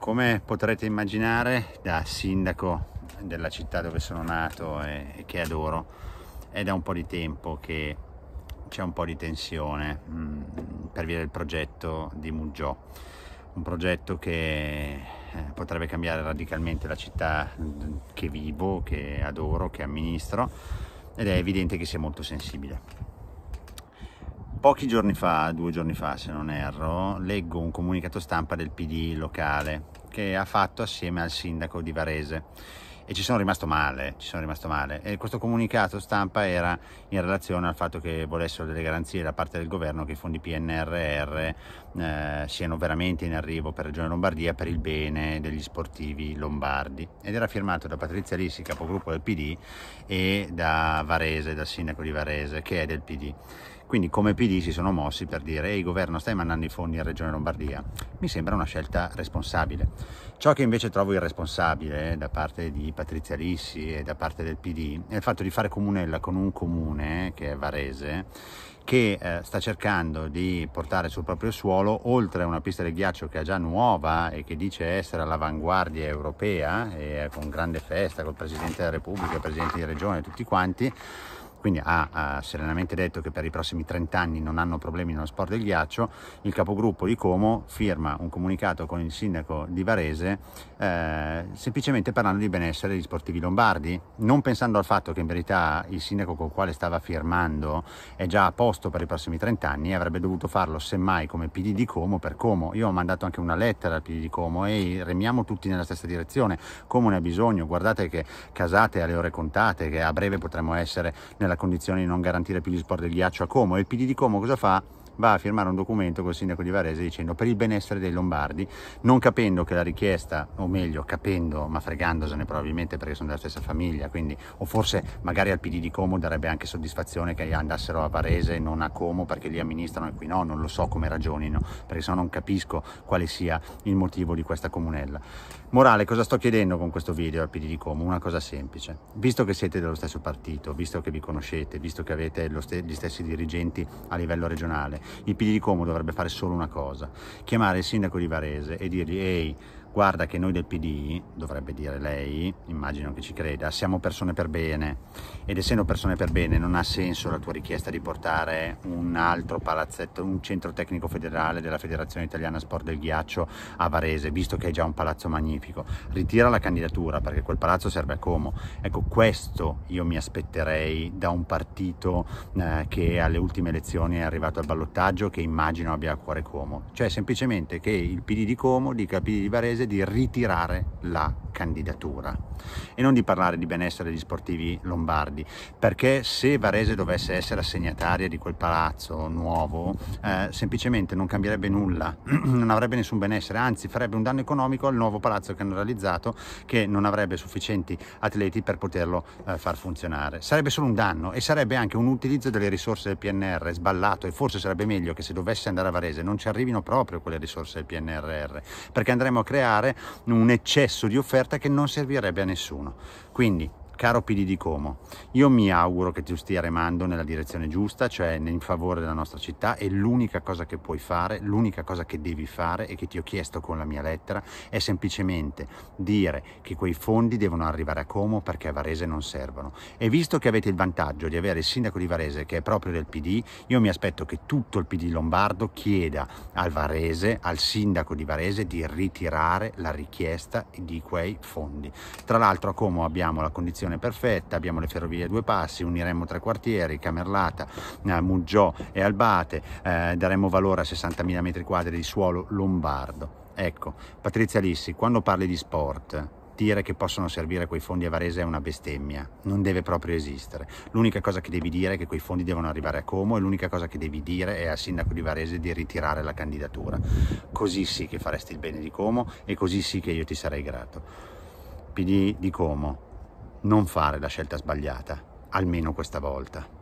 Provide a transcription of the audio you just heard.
Come potrete immaginare, da sindaco della città dove sono nato e, e che adoro, è da un po' di tempo che c'è un po' di tensione mh, mm, per via del progetto di Muggiò un progetto che eh, potrebbe cambiare radicalmente la città mm, che vivo, che adoro, che amministro ed è evidente che sia molto sensibile. Pochi giorni fa, due giorni fa se non erro, leggo un comunicato stampa del PD locale che ha fatto assieme al sindaco di Varese e ci sono rimasto male, ci sono rimasto male. E questo comunicato stampa era in relazione al fatto che volessero delle garanzie da parte del governo che i fondi PNRR eh, siano veramente in arrivo per Regione Lombardia per il bene degli sportivi lombardi. Ed era firmato da Patrizia Lissi, capogruppo del PD, e da Varese, dal sindaco di Varese, che è del PD quindi come PD si sono mossi per dire ehi governo stai mandando i fondi in Regione Lombardia. Mi sembra una scelta responsabile. Ciò che invece trovo irresponsabile eh, da parte di Patrizia Lissi e da parte del PD è il fatto di fare comunella con un comune eh, che è Varese che eh, sta cercando di portare sul proprio suolo, oltre a una pista del ghiaccio che è già nuova e che dice essere all'avanguardia europea, e con grande festa, col Presidente della Repubblica, Presidente di Regione, tutti quanti, quindi ha, ha serenamente detto che per i prossimi 30 anni non hanno problemi nello sport del ghiaccio, il capogruppo di Como firma un comunicato con il sindaco di Varese eh, semplicemente parlando di benessere degli sportivi lombardi, non pensando al fatto che in verità il sindaco con il quale stava firmando è già a posto per i prossimi 30 anni e avrebbe dovuto farlo semmai come PD di Como per Como. Io ho mandato anche una lettera al PD di Como e remiamo tutti nella stessa direzione, Como ne ha bisogno, guardate che casate alle ore contate, che a breve potremo essere nella nella condizione di non garantire più gli sport del ghiaccio a Como e il PD di Como cosa fa? va a firmare un documento col sindaco di Varese dicendo per il benessere dei Lombardi, non capendo che la richiesta, o meglio capendo, ma fregandosene probabilmente perché sono della stessa famiglia, quindi, o forse magari al PD di Como darebbe anche soddisfazione che andassero a Varese e non a Como perché li amministrano e qui no, non lo so come ragionino, perché se no non capisco quale sia il motivo di questa comunella. Morale, cosa sto chiedendo con questo video al PD di Como? Una cosa semplice, visto che siete dello stesso partito, visto che vi conoscete, visto che avete st gli stessi dirigenti a livello regionale, il PD di Como dovrebbe fare solo una cosa, chiamare il sindaco di Varese e dirgli ehi, guarda che noi del PD, dovrebbe dire lei, immagino che ci creda, siamo persone per bene ed essendo persone per bene non ha senso la tua richiesta di portare un altro palazzetto, un centro tecnico federale della Federazione Italiana Sport del Ghiaccio a Varese, visto che è già un palazzo magnifico. Ritira la candidatura perché quel palazzo serve a Como. Ecco, questo io mi aspetterei da un partito eh, che alle ultime elezioni è arrivato al ballottaggio che immagino abbia a cuore Como. Cioè semplicemente che il PD di Como dica al PD di Varese di ritirare la candidatura e non di parlare di benessere degli sportivi lombardi perché se Varese dovesse essere assegnataria di quel palazzo nuovo eh, semplicemente non cambierebbe nulla non avrebbe nessun benessere anzi farebbe un danno economico al nuovo palazzo che hanno realizzato che non avrebbe sufficienti atleti per poterlo eh, far funzionare sarebbe solo un danno e sarebbe anche un utilizzo delle risorse del PNR sballato e forse sarebbe meglio che se dovesse andare a Varese non ci arrivino proprio quelle risorse del PNRR perché andremo a creare creare un eccesso di offerta che non servirebbe a nessuno. Quindi Caro PD di Como, io mi auguro che tu stia remando nella direzione giusta, cioè in favore della nostra città e l'unica cosa che puoi fare, l'unica cosa che devi fare e che ti ho chiesto con la mia lettera è semplicemente dire che quei fondi devono arrivare a Como perché a Varese non servono. E visto che avete il vantaggio di avere il sindaco di Varese che è proprio del PD, io mi aspetto che tutto il PD lombardo chieda al Varese, al sindaco di Varese di ritirare la richiesta di quei fondi. Tra l'altro a Como abbiamo la condizione situazione perfetta, abbiamo le ferrovie a due passi, uniremmo tre quartieri, Camerlata, eh, Muggiò e Albate, eh, daremmo valore a 60.000 metri quadri di suolo lombardo. Ecco, Patrizia Lissi, quando parli di sport, dire che possono servire quei fondi a Varese è una bestemmia, non deve proprio esistere. L'unica cosa che devi dire è che quei fondi devono arrivare a Como e l'unica cosa che devi dire è al sindaco di Varese di ritirare la candidatura. Così sì che faresti il bene di Como e così sì che io ti sarei grato. PD di Como, non fare la scelta sbagliata, almeno questa volta.